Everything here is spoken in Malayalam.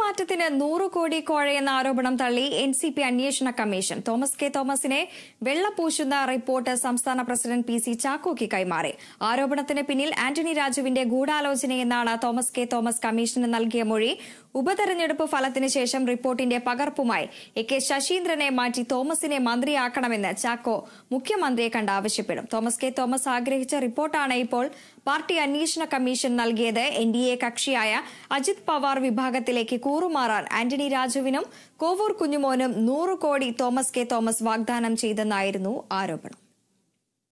മാറ്റത്തിന് നൂറ് കോടി കോഴയെന്ന ആരോപണം തള്ളി എൻ സി പി അന്വേഷണ കമ്മീഷൻ തോമസ് കെ തോമസിനെ വെള്ളപൂശുന്ന റിപ്പോർട്ട് സംസ്ഥാന പ്രസിഡന്റ് പി സി ചാക്കോക്ക് കൈമാറി ആരോപണത്തിന് പിന്നിൽ ആന്റണി രാജുവിന്റെ ഗൂഢാലോചനയെന്നാണ് തോമസ് കെ തോമസ് കമ്മീഷന് നൽകിയ മൊഴി ഉപതെരഞ്ഞെടുപ്പ് ഫലത്തിന് ശേഷം റിപ്പോർട്ടിന്റെ പകർപ്പുമായി എ കെ ശശീന്ദ്രനെ മാറ്റി തോമസിനെ മന്ത്രിയാക്കണമെന്ന് ചാക്കോ മുഖ്യമന്ത്രിയെ കണ്ട് ആവശ്യപ്പെടും തോമസ് കെ തോമസ് ആഗ്രഹിച്ച റിപ്പോർട്ടാണ് ഇപ്പോൾ പാർട്ടി അന്വേഷണ കമ്മീഷൻ നൽകിയത് എൻ ഡി എ കക്ഷിയായ അജിത് പവാർ വിഭാഗത്തിലേക്ക് കൂറുമാറാൻ ആന്റണി രാജുവിനും കോവൂർ കുഞ്ഞുമോനും നൂറ് കോടി തോമസ് കെ തോമസ് വാഗ്ദാനം ചെയ്തെന്നായിരുന്നു ആരോപണം